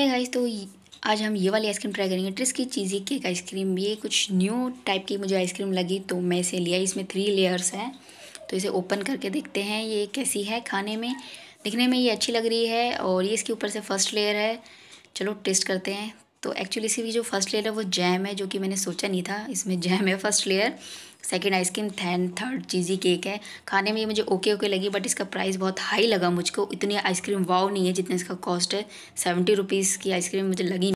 तो ये गाइस तो आज हम ये वाली आइसक्रीम ट्राई करेंगे ट्रिस की चीज़ी केक आइसक्रीम ये कुछ न्यू टाइप की मुझे आइसक्रीम लगी तो मैं इसे लिया इसमें थ्री लेयर्स हैं तो इसे ओपन करके देखते हैं ये कैसी है खाने में दिखने में ये अच्छी लग रही है और ये इसके ऊपर से फर्स्ट लेयर है चलो टेस्ट करते हैं तो एक्चुअली इसकी जो फर्स्ट लेयर है वो जैम है जो कि मैंने सोचा नहीं था इसमें जैम है first layer second ice cream and third cheesy cake है खाने में ये मुझे ओके ओके लगी बट इसका प्राइस बहुत हाई लगा मुझको इतनी आइसक्रीम वाव नहीं है जितना इसका कॉस्ट है सेवेंटी रुपीज़ की आइसक्रीम मुझे लगी